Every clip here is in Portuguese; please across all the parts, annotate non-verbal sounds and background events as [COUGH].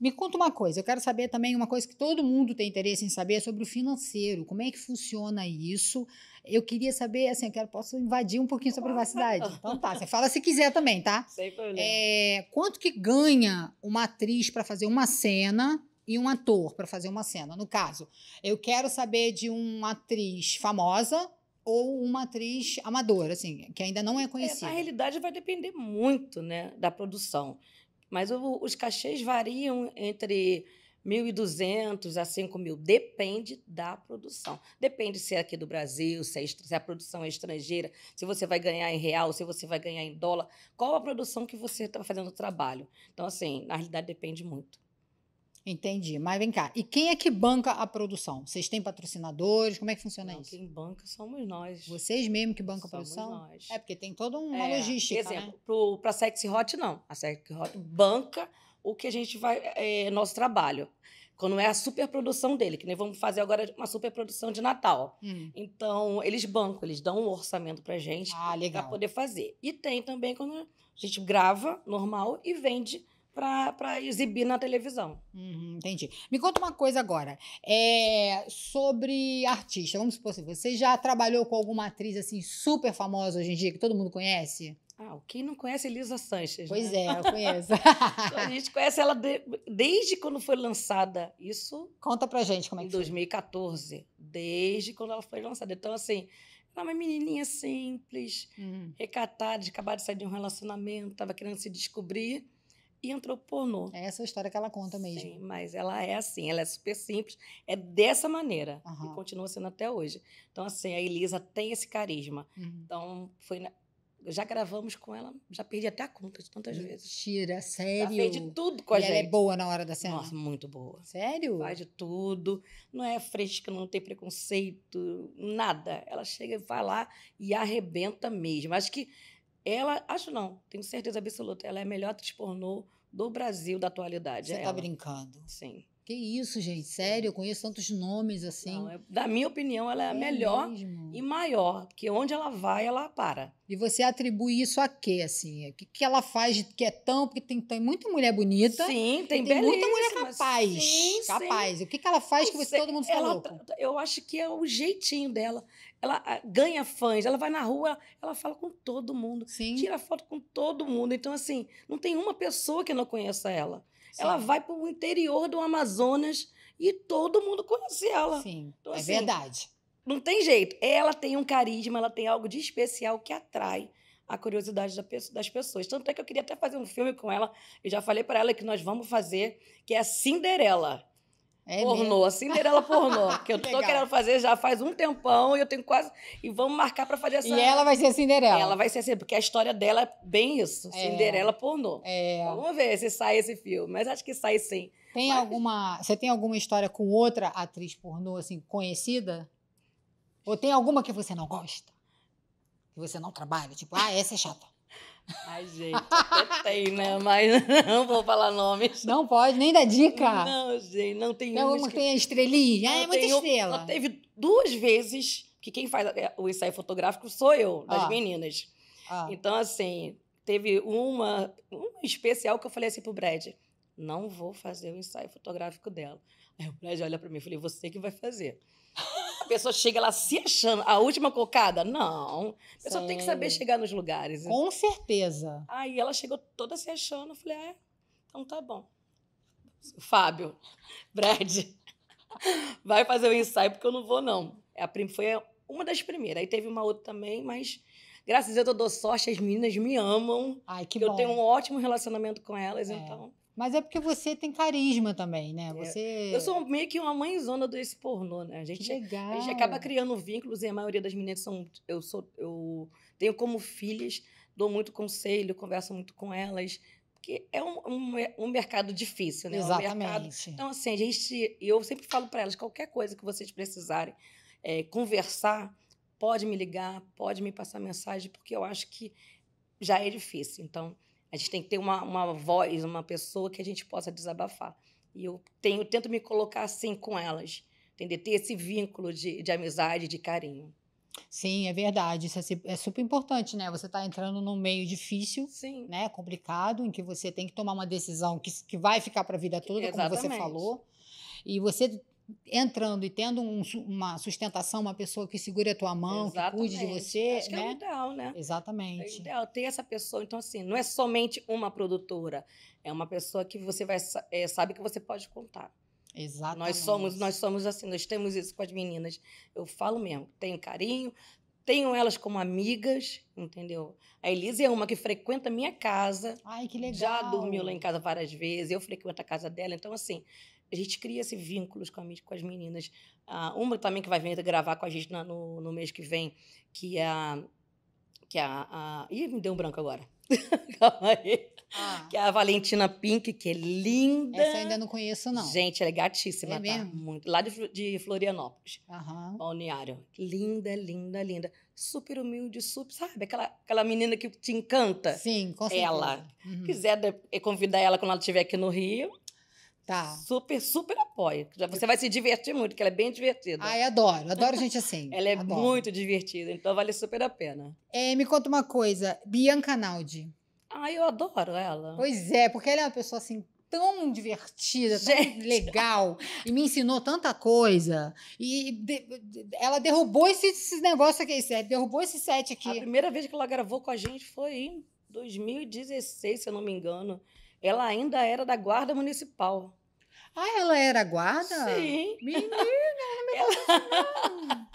Me conta uma coisa, eu quero saber também uma coisa que todo mundo tem interesse em saber sobre o financeiro. Como é que funciona isso? Eu queria saber, assim, eu quero, posso invadir um pouquinho sua privacidade. [LAUGHS] Então tá, você fala se quiser também, tá? Sem problema. É, quanto que ganha uma atriz para fazer uma cena e um ator para fazer uma cena? No caso, eu quero saber de uma atriz famosa ou uma atriz amadora, assim, que ainda não é conhecida. É, na realidade, vai depender muito, né, da produção. Mas o, os cachês variam entre 1.200 a 5.000, depende da produção. Depende se é aqui do Brasil, se, é, se a é produção é estrangeira, se você vai ganhar em real, se você vai ganhar em dólar, qual a produção que você está fazendo o trabalho. Então, assim, na realidade, depende muito. Entendi. Mas vem cá, e quem é que banca a produção? Vocês têm patrocinadores? Como é que funciona Não, isso? Quem banca somos nós. Vocês mesmo que bancam a produção? Somos Nós. É, porque tem toda uma é, logística. Por né? exemplo, né? para a Sexy Hot, não. A Sexy Hot banca o que a gente vai. É, nosso trabalho. Quando é a superprodução dele, que nem vamos fazer agora uma superprodução de Natal. Hum. Então, eles bancam, eles dão um orçamento pra gente ah, para poder fazer. E tem também quando a gente grava normal e vende para exibir na televisão. Uhum, entendi. Me conta uma coisa agora. É, sobre artista, vamos supor assim, você já trabalhou com alguma atriz assim super famosa hoje em dia, que todo mundo conhece? Ah, quem não conhece Elisa é Sanchez? Pois né? é, eu conheço. [LAUGHS] a gente conhece ela de, desde quando foi lançada. Isso. Conta pra gente como é que foi. Em 2014. Foi. Desde quando ela foi lançada. Então, assim, ela é uma menininha simples, uhum. recatada, de acabar de sair de um relacionamento, estava querendo se descobrir e entrou pro pornô. É essa a história que ela conta mesmo. Sim, mas ela é assim, ela é super simples, é dessa maneira uhum. e continua sendo até hoje. Então, assim, a Elisa tem esse carisma. Uhum. Então, foi. Na... Já gravamos com ela, já perdi até a conta de tantas Mentira, vezes. Tira, sério. Ela fez de tudo com a e gente. Ela é boa na hora da cena? Nossa, muito boa. Sério? Faz de tudo. Não é fresca, não tem preconceito, nada. Ela chega e vai lá e arrebenta mesmo. Acho que ela, acho não, tenho certeza absoluta, ela é a melhor atriz pornô do Brasil da atualidade. Você é tá ela. brincando? Sim. Que isso, gente, sério, eu conheço tantos nomes assim. Não, é, da minha opinião, ela é, é a melhor mesmo. e maior, porque onde ela vai, ela para. E você atribui isso a quê, assim? O que, que ela faz que é tão. Porque tem, tem muita mulher bonita. Sim, tem, tem muita mulher capaz. Sim, capaz. Sim. O que, que ela faz eu que você, todo mundo fica louco? Tá, eu acho que é o jeitinho dela ela ah, ganha fãs, ela vai na rua, ela fala com todo mundo, Sim. tira foto com todo mundo. Então, assim, não tem uma pessoa que não conheça ela. Sim. Ela vai para o interior do Amazonas e todo mundo conhece ela. Sim, então, é assim, é verdade. Não tem jeito. Ela tem um carisma, ela tem algo de especial que atrai a curiosidade das pessoas. Tanto é que eu queria até fazer um filme com ela. Eu já falei para ela que nós vamos fazer, que é a Cinderela. É pornô, mesmo? Cinderela assim pornô. que eu tô Legal. querendo fazer já faz um tempão e eu tenho quase. E vamos marcar para fazer essa. E ela vai ser Cinderela. Ela vai ser assim, porque a história dela é bem isso. É. Cinderela pornô. É. Vamos ver se sai esse filme. Mas acho que sai sim. Tem Mas... alguma. Você tem alguma história com outra atriz pornô, assim, conhecida? Ou tem alguma que você não gosta? Que você não trabalha? Tipo, ah, essa é chata. Ai, gente, até tem, né? Mas [LAUGHS] não vou falar nomes. Não pode, nem dá dica. Não, gente, não tem Não, música. tem a estrelinha. é muita tenho, estrela. Teve duas vezes que quem faz é, o ensaio fotográfico sou eu, das ah. meninas. Ah. Então, assim, teve uma, uma especial que eu falei assim pro Brad: não vou fazer o ensaio fotográfico dela. Aí o Brad olha para mim e falei: você que vai fazer pessoa chega lá se achando a última cocada. Não. A pessoa tem que saber chegar nos lugares. Com certeza. Aí ela chegou toda se achando. Eu falei, é? então tá bom. Fábio, [LAUGHS] Brad, [LAUGHS] vai fazer o ensaio porque eu não vou, não. A prim foi uma das primeiras. Aí teve uma outra também, mas graças a Deus eu dou sorte, as meninas me amam. Ai, que bom. Eu tenho um ótimo relacionamento com elas, é. então. Mas é porque você tem carisma também, né? É. Você... Eu sou meio que uma mãezona esse pornô, né? A gente, legal. É, a gente acaba criando vínculos e a maioria das meninas são. Eu, sou, eu tenho como filhas, dou muito conselho, converso muito com elas. Porque é um, um, um mercado difícil, né? Exatamente. É um mercado... Então, assim, a gente. Eu sempre falo para elas: qualquer coisa que vocês precisarem é, conversar, pode me ligar, pode me passar mensagem, porque eu acho que já é difícil. Então. A gente tem que ter uma, uma voz, uma pessoa que a gente possa desabafar. E eu tenho, tento me colocar assim com elas, entender? Ter esse vínculo de, de amizade, de carinho. Sim, é verdade. Isso é, é super importante, né? Você está entrando num meio difícil, Sim. né? Complicado, em que você tem que tomar uma decisão que, que vai ficar para a vida toda, Exatamente. como você falou. E você entrando e tendo um, uma sustentação, uma pessoa que segure a tua mão, Exatamente. que cuide de você. Acho que é né? né? é o ideal, né? Exatamente. É o ideal ter essa pessoa. Então, assim, não é somente uma produtora, é uma pessoa que você vai, é, sabe que você pode contar. Exatamente. Nós somos, nós somos assim, nós temos isso com as meninas. Eu falo mesmo, tenho carinho, tenho elas como amigas, entendeu? A Elisa é uma que frequenta minha casa. Ai, que legal. Já dormiu lá em casa várias vezes, eu frequento a casa dela. Então, assim, a gente cria esses vínculos com, com as meninas. uma também que vai vir gravar com a gente na, no, no mês que vem, que é a. Que é a, a... Ih, me deu um branco agora. [LAUGHS] Calma aí. Ah. Que é a Valentina Pink, que é linda. Essa eu ainda não conheço, não. Gente, ela é gatíssima, é tá? Mesmo? Muito. Lá de, de Florianópolis. Aham. Balneário. Linda, linda, linda. Super humilde, super, sabe? Aquela, aquela menina que te encanta. Sim, com certeza. Ela. Uhum. Quiser eh, convidar ela quando ela estiver aqui no Rio, Tá. Super, super apoio Você vai se divertir muito, porque ela é bem divertida. Ai, adoro. [LAUGHS] Adoro gente assim. ela é adoro. muito divertida, então vale super a pena. É, me conta uma coisa. Bianca Naldi. Ai, eu adoro ela. Pois é, porque ela é uma pessoa assim tão divertida, gente. tão [LAUGHS] legal, e me ensinou tanta coisa. E de, de, ela derrubou esse, esse, negócio aqui, esse, é, derrubou esse set aqui. A primeira vez que ela gravou com a gente foi em 2016, se eu não me engano. Ela ainda era da Guarda Municipal. Ah, ela era é guarda? Sim. Menina, ela me [LAUGHS] ela...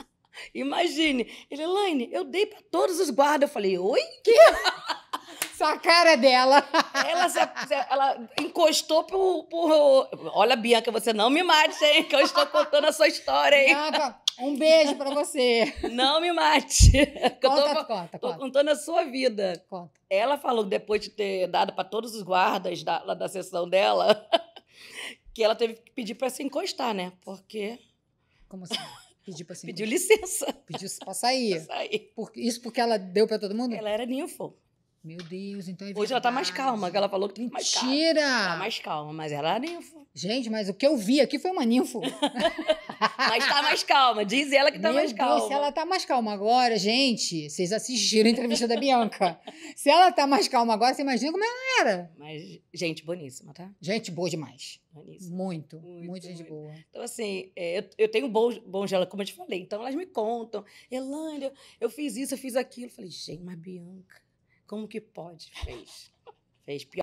Imagine. Ele, Elaine, eu dei para todos os guardas. Eu falei, oi? Que? Sua [LAUGHS] cara é dela. Ela, ela encostou pro, pro, Olha, Bianca, você não me mate, hein? Que eu estou contando a sua história, hein? Bianca, tá. um beijo para você. Não me mate. Conta, [LAUGHS] eu tô, conta, tô conta. contando a sua vida. Conta. Ela falou, depois de ter dado para todos os guardas da, da sessão dela, que ela teve que pedir para se encostar, né? Porque. Como assim? [LAUGHS] Pediu se Pediu licença. Pediu para sair. pra sair. Por, isso porque ela deu para todo mundo? Ela era ninfo. Meu Deus, então é Hoje ela tá mais calma, que ela falou que tem tá mais calma. Mentira! Tá mais calma, mas ela era é ninfo. Gente, mas o que eu vi aqui foi uma ninfo. [LAUGHS] mas tá mais calma, diz ela que tá Meu mais Deus, calma. se ela tá mais calma agora, gente, vocês assistiram a entrevista da Bianca. Se ela tá mais calma agora, você imagina como ela era. Mas gente boníssima, tá? Gente boa demais. Boníssima. Muito, muito, muito gente boa. Então, assim, é, eu, eu tenho bons, bons dela, como eu te falei. Então, elas me contam. Elândia, eu fiz isso, eu fiz aquilo. falei, gente, mas Bianca como que pode? Fez. Fez pior.